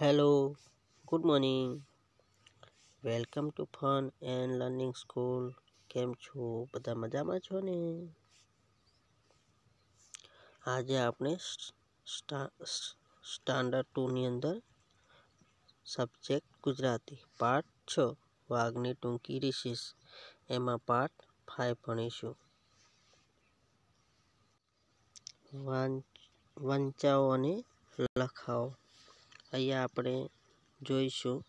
hello good morning welcome to fun and learning school કેમ છો બધા મજામાં છો ને આજે આપણે સ્ટાન્ડર્ડ ટુની અંદર સબ્જેક્ટ ગુજરાતી પાર્ટ છ વાઘની ટૂંકી રિશિસ એમાં પાર્ટ ફાઈવ ભણીશું વાંચાઓ અને લખાઓ અહીંયા આપણે જોઈશું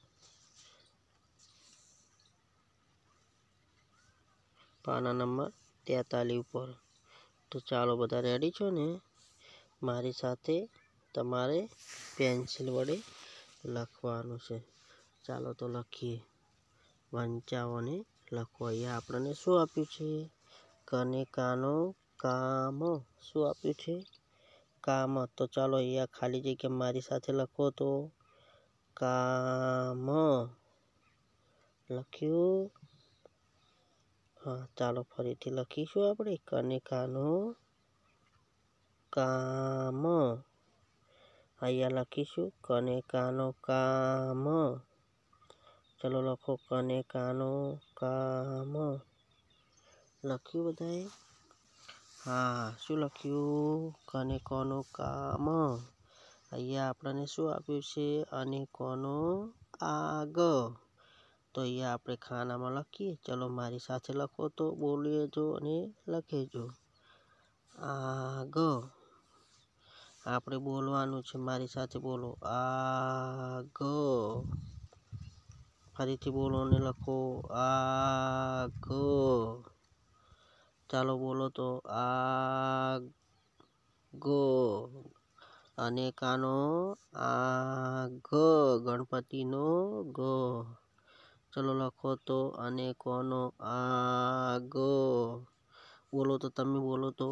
પાના નંબર તેતાલીસ ઉપર તો ચાલો બધા રેડી છો ને મારી સાથે તમારે પેન્સિલ વડે લખવાનું છે ચાલો તો લખીએ વંચાવોને લખો અહીંયા આપણને શું આપ્યું છે કનિકાનો કામો શું આપ્યું છે કામ તો ચાલો અહીંયા ખાલી જગ્યા મારી સાથે લખો તો કામ લખ્યું હા ચાલો ફરીથી લખીશું આપણે કનિકાનું કામ અહીંયા લખીશું કનેકાનો કામ ચલો લખો કનેકાનો કામ લખ્યું બધાએ હા શું લખ્યું અને કોનું કામ અહીંયા આપણને શું આપ્યું છે અને કોનું આગ તો અહીંયા આપણે ખાનામાં લખીએ ચલો મારી સાથે લખો તો બોલીએ જો અને લખેજો આગ આપણે બોલવાનું છે મારી સાથે બોલો આગ ફરીથી બોલો અને લખો આગ ચાલો બોલો તો આગો અને કાનો આઘ ગણપતિનો ગ ચલો લખો તો અને કોનો આગો બોલો તો તમે બોલો તો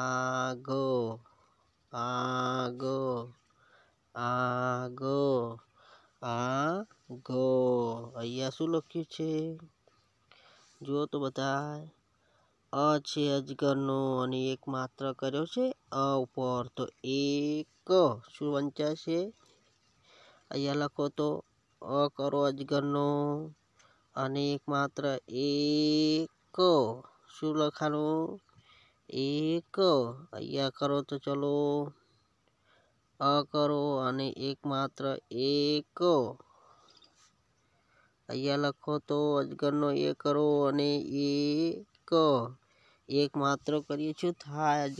આગો આગ આગ આ ગો અહીંયા શું લખ્યું છે જુઓ તો બધા અ છે અજગરનો અને એક માત્ર કર્યો છે અ ઉપર તો એક શું વંચાશે અહીંયા લખો તો અ કરો અજગરનો અને એક માત્ર એક શું લખાનું એક અહીંયા કરો તો ચલો અ કરો અને એક માત્ર એક અહીંયા લખો તો અજગરનો એ કરો અને એ એક એક માત્ર કરીએ છીએ થાય જ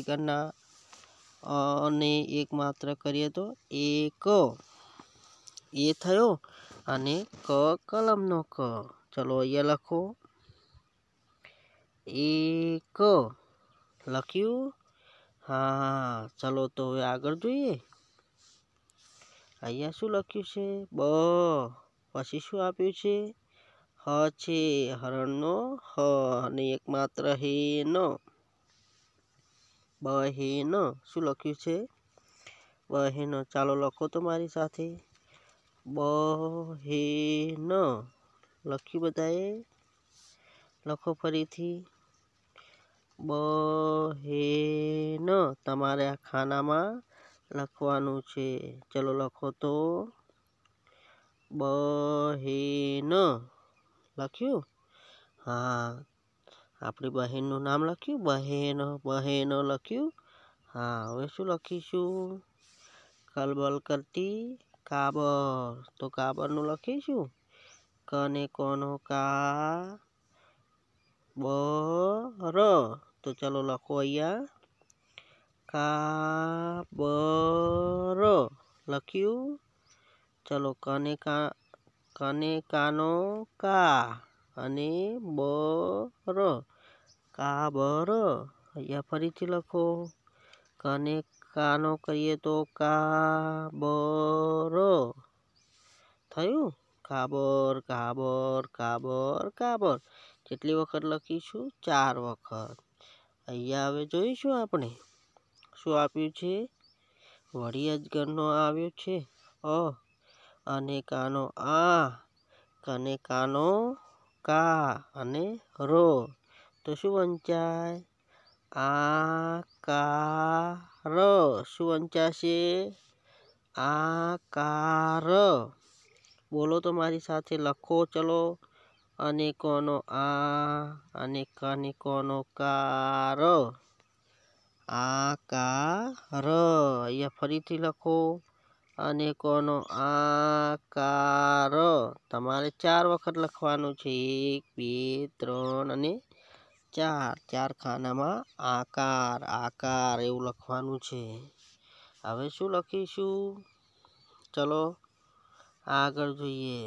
અને એક કરીએ તો એક એ થયો અને ક કલમનો ક ચલો અહીંયા લખો એક લખ્યું હા ચલો તો હવે આગળ જોઈએ અહીંયા શું લખ્યું છે બ પછી શું આપ્યું છે હ છે હરણનો હ અને એકમાત્ર હે ન બ શું લખ્યું છે બ ચાલો લખો તો મારી સાથે બ ન લખ્યું બધાએ લખો ફરીથી બહેન તમારે આ ખાનામાં લખવાનું છે ચલો લખો તો બહેન લખ્યું હા આપણી બહેનનું નામ લખ્યું બહેન બહેનો લખ્યું હા હવે શું લખીશું કલબલ કરતી કાબર તો કાબરનું લખીશું કને કોનો કા બ ર તો ચાલો લખો અહીંયા કાબર લખ્યું ચલો કને કા કને કાનો કા અને બર કાબર અહીંયા ફરીથી લખો કને કાનો કહીએ તો કા કાબર થયું કાબર કાબર કાબર કાબર કેટલી વખત લખીશું ચાર વખત અહીંયા હવે જોઈશું આપણે શું આપ્યું છે વળી અજગરનો આવ્યો છે અ અને કાનો આ અને કાનો કા અને રો તો શું વંચાય આ કા ર શું વંચાશે આ કાર બોલો તો મારી સાથે લખો ચલો અને કોનો આ અને કને કોનો કાર આ કાર અહીંયા ફરીથી લખો અને કોનો આકાર તમારે ચાર વખત લખવાનું છે એક બે ત્રણ અને ચાર ચાર ખાનામાં આકાર આકાર એવું લખવાનું છે હવે શું લખીશું ચલો આગળ જોઈએ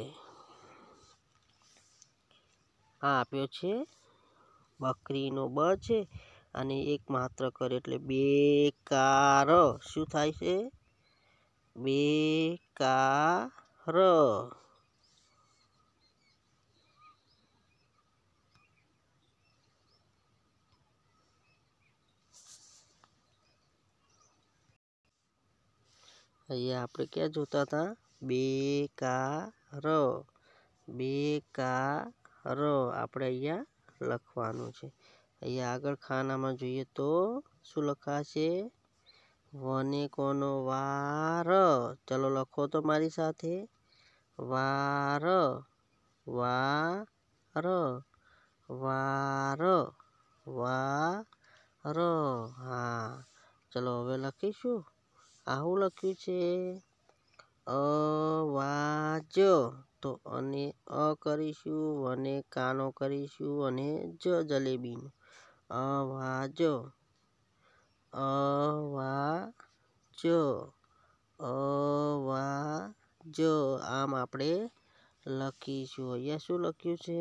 આ આપ્યો છે બકરીનો બ છે અને એક માત્ર કર એટલે બે કાર શું થાય છે બેકાર અહીંયા આપણે ક્યાં જોતા હતા બેકાર બેકાર આપણે અહીંયા લખવાનું છે અહીંયા આગળ ખાનામાં જોઈએ તો શું લખાશે વનિકોનો વાર ચલો લખો તો મારી સાથે વાર વાર વાર વાર હા ચલો હવે લખીશું આવું લખ્યું છે અવાજ તો અને અ કરીશું અને કાનો કરીશું અને જ જલેબીનું અવાજ અવાજો અવાજો આમ આપણે લખીશું અહીંયા શું લખ્યું છે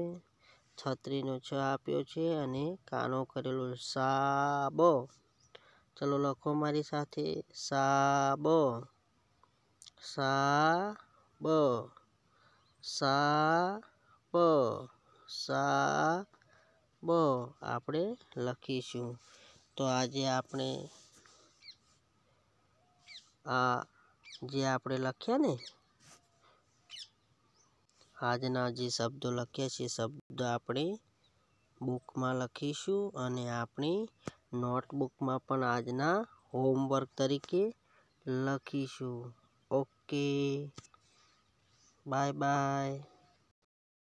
છત્રીનો છ આપ્યો છે અને કાનો કરેલો સાબો ચલો લખો મારી સાથે સાબો સાબ સાબ સાબ આપણે લખીશું તો આજે આપણે આ જે આપણે લખ્યા ને આજના જે શબ્દો લખ્યા છે શબ્દ આપણે બુકમાં લખીશું અને આપણી નોટબુકમાં પણ આજના હોમવર્ક તરીકે લખીશું ઓકે બાય બાય